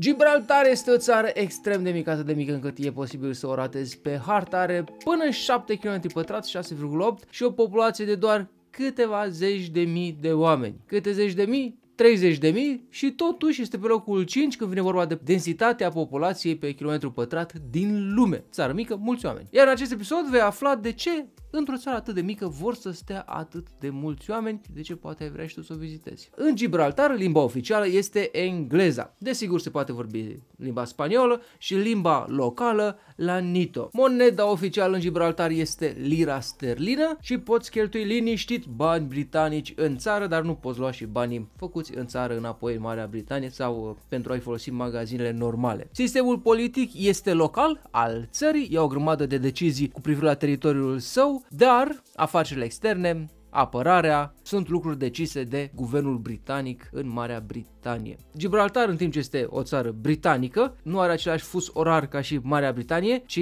Gibraltar este o țară extrem de mică, atât de mică încât e posibil să o ratezi pe hartă, are până 7 km pătrat, 6,8 și o populație de doar câteva zeci de mii de oameni. Câte zeci de mii? 30 de mii și totuși este pe locul 5 când vine vorba de densitatea populației pe kilometru pătrat din lume. Țară mică, mulți oameni. Iar în acest episod vei afla de ce Într-o țară atât de mică vor să stea atât de mulți oameni, de ce poate ai vrea și tu să o vizitezi. În Gibraltar, limba oficială este engleza. Desigur se poate vorbi limba spaniolă și limba locală la Nito. Moneda oficială în Gibraltar este lira sterlină și poți cheltui liniștit bani britanici în țară, dar nu poți lua și banii făcuți în țară înapoi în Marea Britanie sau uh, pentru a-i folosi magazinele normale. Sistemul politic este local al țării, ia o grămadă de decizii cu privire la teritoriul său, dar afacerile externe, apărarea sunt lucruri decise de guvernul britanic în Marea Britanie. Gibraltar, în timp ce este o țară britanică, nu are același fus orar ca și Marea Britanie, ci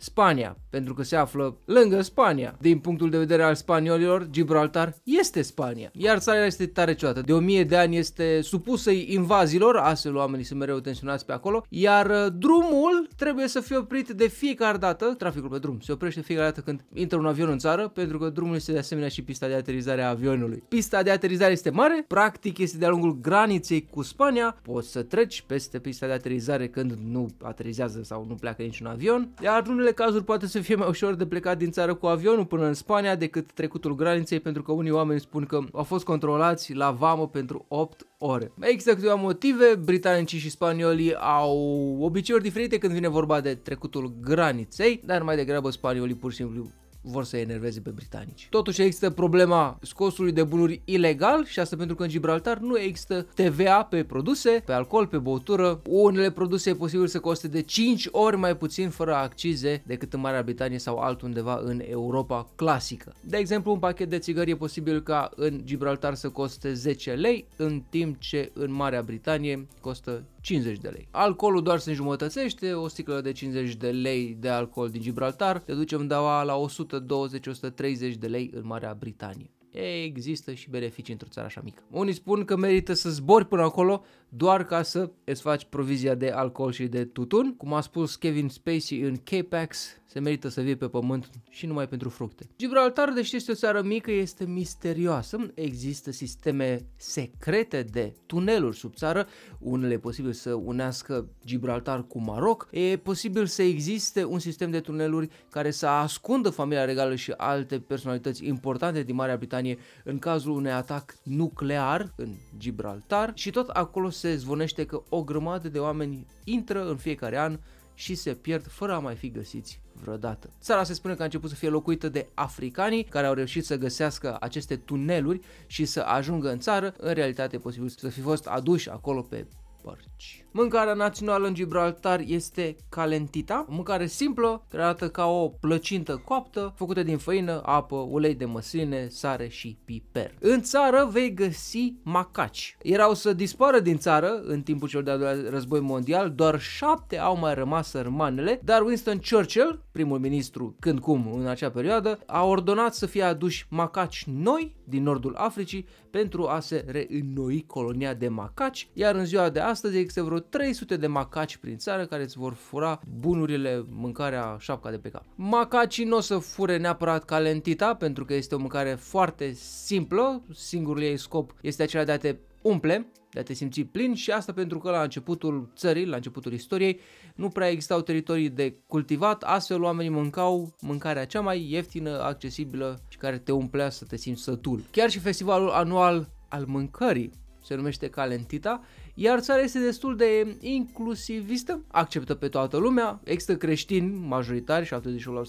Spania, pentru că se află lângă Spania. Din punctul de vedere al spaniolilor, Gibraltar este Spania, iar țara este tare ciudată. De o mie de ani este supusă invazilor, astfel oamenii sunt mereu tensionați pe acolo, iar uh, drumul trebuie să fie oprit de fiecare dată, traficul pe drum se oprește fiecare dată când intră un avion în țară, pentru că drumul este de asemenea și pista de aterizare a avionului. Pista de aterizare este mare, practic este de-a lungul graniței cu Spania, poți să treci peste pista de aterizare când nu aterizează sau nu pleacă niciun avion, iar drumul unele cazuri poate să fie mai ușor de plecat din țară cu avionul până în Spania decât trecutul graniței pentru că unii oameni spun că au fost controlați la vamă pentru 8 ore. Exact eu am motive, britanicii și spaniolii au obiceiuri diferite când vine vorba de trecutul graniței, dar mai degrabă spaniolii pur și simplu vor să enerveze pe britanici. Totuși există problema scosului de bunuri ilegal și asta pentru că în Gibraltar nu există TVA pe produse, pe alcool, pe băutură. Unele produse e posibil să coste de 5 ori mai puțin fără accize decât în Marea Britanie sau altundeva în Europa clasică. De exemplu, un pachet de țigări e posibil ca în Gibraltar să coste 10 lei, în timp ce în Marea Britanie costă 50 de lei. Alcoolul doar se înjumătățește, o sticlă de 50 de lei de alcool din Gibraltar te duce undeva la 120-130 de lei în Marea Britanie există și beneficii într-o țară așa mică. Unii spun că merită să zbori până acolo doar ca să îți faci provizia de alcool și de tutun. Cum a spus Kevin Spacey în K-Pax, se merită să vii pe pământ și numai pentru fructe. Gibraltar, deși este o țară mică, este misterioasă. Există sisteme secrete de tuneluri sub țară, unele posibil să unească Gibraltar cu Maroc. E posibil să existe un sistem de tuneluri care să ascundă familia regală și alte personalități importante din Marea Britanie în cazul unui atac nuclear în Gibraltar și tot acolo se zvonește că o grămadă de oameni intră în fiecare an și se pierd fără a mai fi găsiți vreodată. Țara se spune că a început să fie locuită de africanii care au reușit să găsească aceste tuneluri și să ajungă în țară, în realitate posibil să fi fost aduși acolo pe părci. Mâncarea națională în Gibraltar este calentita, o mâncare simplă, creată ca o plăcintă coaptă, făcută din făină, apă, ulei de măsline, sare și piper. În țară vei găsi macaci. Erau să dispară din țară în timpul cel de-al doilea război mondial, doar șapte au mai rămas sărmanele, dar Winston Churchill, primul ministru când cum în acea perioadă, a ordonat să fie aduși macaci noi din nordul Africii pentru a se reînnoi colonia de macaci, iar în ziua de astăzi există vreo 300 de macaci prin țară care îți vor fura bunurile, mâncarea, șapca de pe cap. Macacii nu o să fure neapărat calentita pentru că este o mâncare foarte simplă, singurul ei scop este acela de a te umple, de a te simți plin și asta pentru că la începutul țării, la începutul istoriei, nu prea existau teritorii de cultivat, astfel oamenii mâncau mâncarea cea mai ieftină, accesibilă și care te umplea să te simți sătul. Chiar și festivalul anual al mâncării se numește Calentita, iar țara este destul de inclusivistă, acceptă pe toată lumea, există creștini majoritari, 71%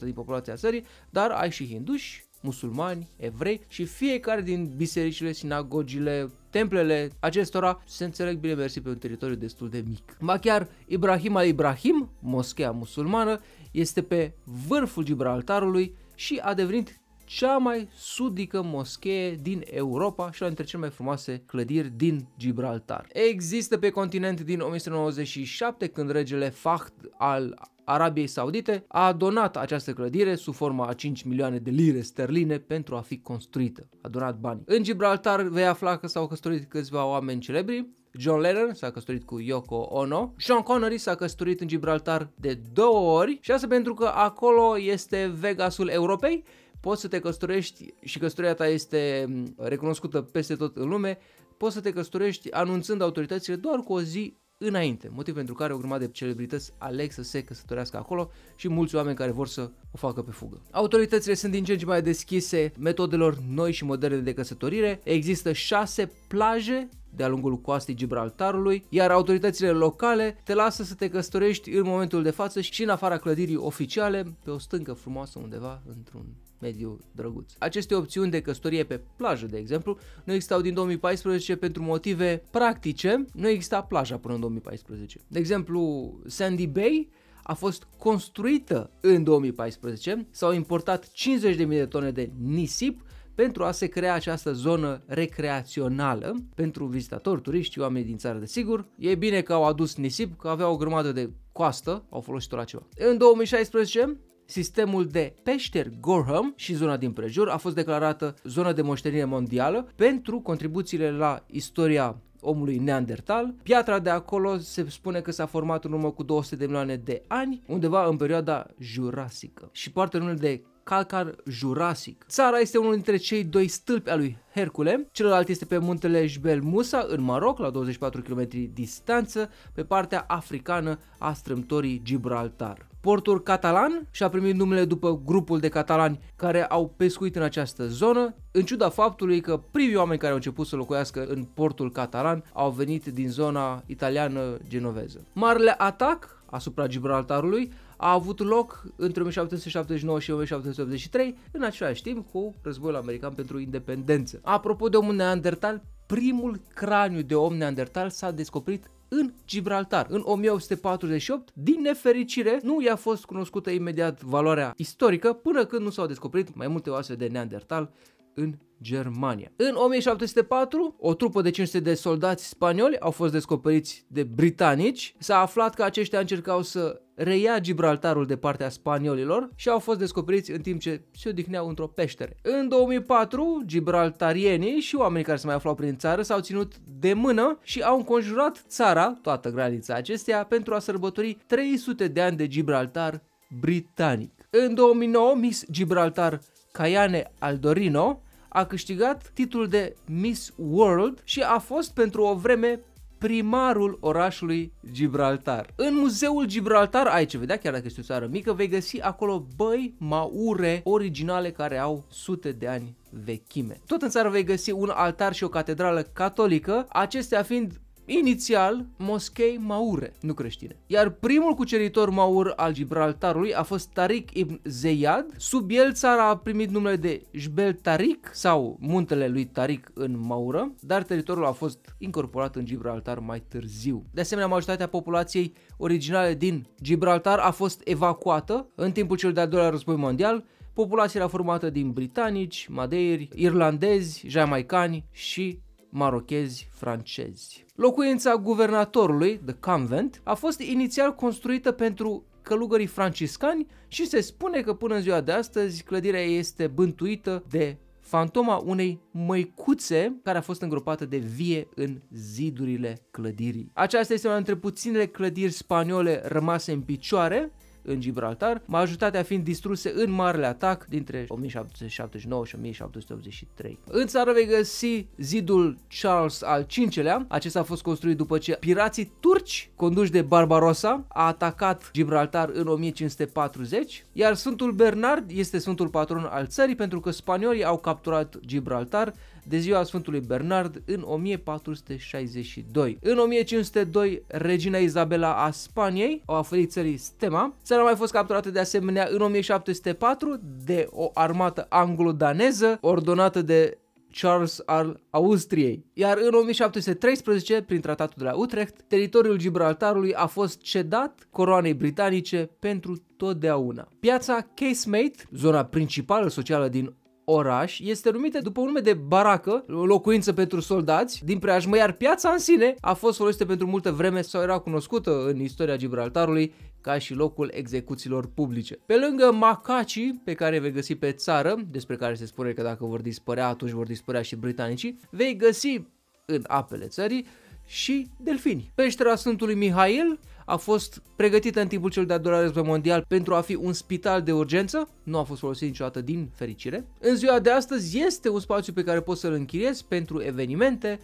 din populația țării, dar ai și hinduși, musulmani, evrei și fiecare din bisericile, sinagogile, templele acestora se înțeleg bine mersi pe un teritoriu destul de mic. Ma chiar Ibrahim al Ibrahim, moschea musulmană, este pe vârful Gibraltarului și a devenit cea mai sudică moschee din Europa și una dintre cele mai frumoase clădiri din Gibraltar. Există pe continent din 1997 când regele Fahd al Arabiei Saudite a donat această clădire sub forma a 5 milioane de lire sterline pentru a fi construită. A donat bani. În Gibraltar vei afla că s-au căsătorit câțiva oameni celebri, John Lennon s-a căsătorit cu Yoko Ono, Sean Connery s-a căsătorit în Gibraltar de două ori și asta pentru că acolo este Vegasul Europei poți să te căsătorești și căsătoria ta este mm, recunoscută peste tot în lume, poți să te căsătorești anunțând autoritățile doar cu o zi înainte, motiv pentru care o grămadă de celebrități aleg să se căsătorească acolo și mulți oameni care vor să o facă pe fugă. Autoritățile sunt din ce în ce mai deschise metodelor noi și moderne de căsătorire. Există șase plaje de-a lungul coastei Gibraltarului, iar autoritățile locale te lasă să te căsătorești în momentul de față și în afara clădirii oficiale, pe o stâncă frumoasă undeva într-un mediu drăguț. Aceste opțiuni de căsătorie pe plajă, de exemplu, nu existau din 2014 pentru motive practice, nu exista plaja până în 2014. De exemplu, Sandy Bay a fost construită în 2014, s-au importat 50.000 de tone de nisip pentru a se crea această zonă recreațională pentru vizitatori, turiști, oameni din țară, desigur. E bine că au adus nisip, că aveau o grămadă de coastă, au folosit-o la ceva. În 2016, sistemul de peșteri Gorham și zona din prejur a fost declarată zonă de moștenire mondială pentru contribuțiile la istoria omului neandertal. Piatra de acolo se spune că s-a format în urmă cu 200 de milioane de ani, undeva în perioada jurasică și poartă numele de calcar jurasic. Țara este unul dintre cei doi stâlpi al lui Hercule, celălalt este pe muntele Jbel Musa în Maroc, la 24 km distanță, pe partea africană a strâmtorii Gibraltar. Portul catalan și-a primit numele după grupul de catalani care au pescuit în această zonă, în ciuda faptului că primii oameni care au început să locuiască în portul catalan au venit din zona italiană genoveză. Marele atac asupra Gibraltarului a avut loc între 1779 și 1783, în același timp cu războiul american pentru independență. Apropo de omul neandertal, primul craniu de om neandertal s-a descoperit în Gibraltar. În 1848, din nefericire, nu i-a fost cunoscută imediat valoarea istorică până când nu s-au descoperit mai multe oase de neandertal în Germania. În 1704, o trupă de 500 de soldați spanioli au fost descoperiți de britanici. S-a aflat că aceștia încercau să reia Gibraltarul de partea spaniolilor și au fost descoperiți în timp ce se odihneau într-o peștere. În 2004, gibraltarienii și oamenii care se mai aflau prin țară s-au ținut de mână și au înconjurat țara, toată granița acesteia, pentru a sărbători 300 de ani de Gibraltar britanic. În 2009, Miss Gibraltar Caiane Aldorino a câștigat titlul de Miss World și a fost pentru o vreme primarul orașului Gibraltar. În muzeul Gibraltar, ai ce vedea, chiar dacă este o țară mică, vei găsi acolo băi maure originale care au sute de ani vechime. Tot în țară vei găsi un altar și o catedrală catolică, acestea fiind inițial moschei maure, nu creștine. Iar primul cuceritor maur al Gibraltarului a fost Tariq ibn Zeyad, sub el țara a primit numele de Jbel Tariq sau muntele lui Tariq în maură, dar teritoriul a fost incorporat în Gibraltar mai târziu. De asemenea, majoritatea populației originale din Gibraltar a fost evacuată în timpul cel de-al doilea război mondial, populația era formată din britanici, madeiri, irlandezi, jamaicani și marochezi francezi. Locuința guvernatorului, The Convent, a fost inițial construită pentru călugării franciscani și se spune că până în ziua de astăzi clădirea este bântuită de fantoma unei măicuțe care a fost îngropată de vie în zidurile clădirii. Aceasta este una dintre puținele clădiri spaniole rămase în picioare în Gibraltar, majoritatea fiind distruse în marele atac dintre 1779 și 1783. În țară vei găsi zidul Charles al V-lea, acesta a fost construit după ce pirații turci conduși de Barbarossa a atacat Gibraltar în 1540, iar Sfântul Bernard este Sfântul patron al țării pentru că spaniolii au capturat Gibraltar de ziua Sfântului Bernard în 1462. În 1502, regina Izabela a Spaniei o aferit țării Stema. Țara mai fost capturată de asemenea în 1704 de o armată anglo-daneză ordonată de Charles al Austriei. Iar în 1713, prin tratatul de la Utrecht, teritoriul Gibraltarului a fost cedat coroanei britanice pentru totdeauna. Piața Casemate, zona principală socială din oraș este numită după un nume de baracă, locuință pentru soldați din preajmă, iar piața în sine a fost folosită pentru multă vreme sau era cunoscută în istoria Gibraltarului ca și locul execuțiilor publice. Pe lângă macacii pe care vei găsi pe țară, despre care se spune că dacă vor dispărea, atunci vor dispărea și britanicii, vei găsi în apele țării și delfini. Peștera Sfântului Mihail a fost pregătită în timpul celor de-al doilea război mondial pentru a fi un spital de urgență, nu a fost folosit niciodată din fericire. În ziua de astăzi este un spațiu pe care poți să-l închiriezi pentru evenimente,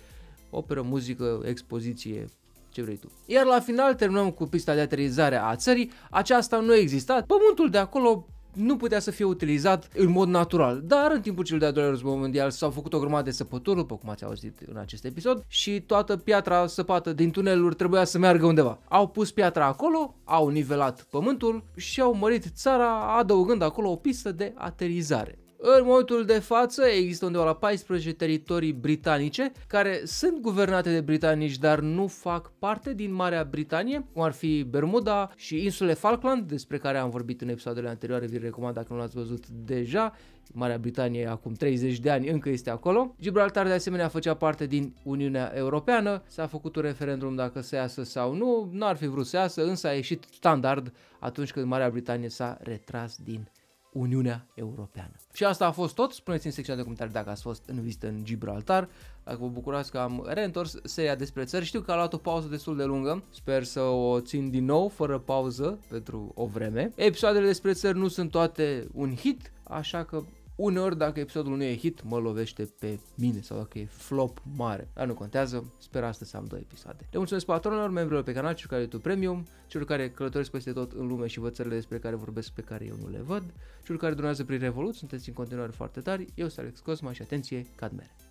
operă, muzică, expoziție, ce vrei tu. Iar la final terminăm cu pista de aterizare a țării, aceasta nu exista, pământul de acolo nu putea să fie utilizat în mod natural. Dar în timpul celui de-al doilea război mondial s-au făcut o grămadă de săpături, după cum ați auzit în acest episod, și toată piatra săpată din tuneluri trebuia să meargă undeva. Au pus piatra acolo, au nivelat pământul și au mărit țara adăugând acolo o pistă de aterizare. În momentul de față există undeva la 14 teritorii britanice care sunt guvernate de britanici, dar nu fac parte din Marea Britanie, cum ar fi Bermuda și insule Falkland, despre care am vorbit în episoadele anterioare, vi recomand dacă nu l-ați văzut deja. Marea Britanie acum 30 de ani încă este acolo. Gibraltar de asemenea făcea parte din Uniunea Europeană, s-a făcut un referendum dacă să iasă sau nu, n-ar fi vrut să iasă, însă a ieșit standard atunci când Marea Britanie s-a retras din Uniunea Europeană. Și asta a fost tot. Spuneți în secțiunea de comentarii dacă ați fost în vizită în Gibraltar, dacă vă bucurați că am reîntors seria despre țări. Știu că a luat o pauză destul de lungă, sper să o țin din nou fără pauză pentru o vreme. Episoadele despre țări nu sunt toate un hit, așa că Uneori, dacă episodul nu e hit, mă lovește pe mine sau dacă e flop mare. Dar nu contează, sper astăzi să am două episoade. Le mulțumesc patronilor, membrilor pe canal, celor care YouTube Premium, celor care călătoresc peste tot în lume și văd țările despre care vorbesc pe care eu nu le văd, celor care donează prin Revolut, sunteți în continuare foarte tari, eu sunt Alex Cosma și atenție, cad mere.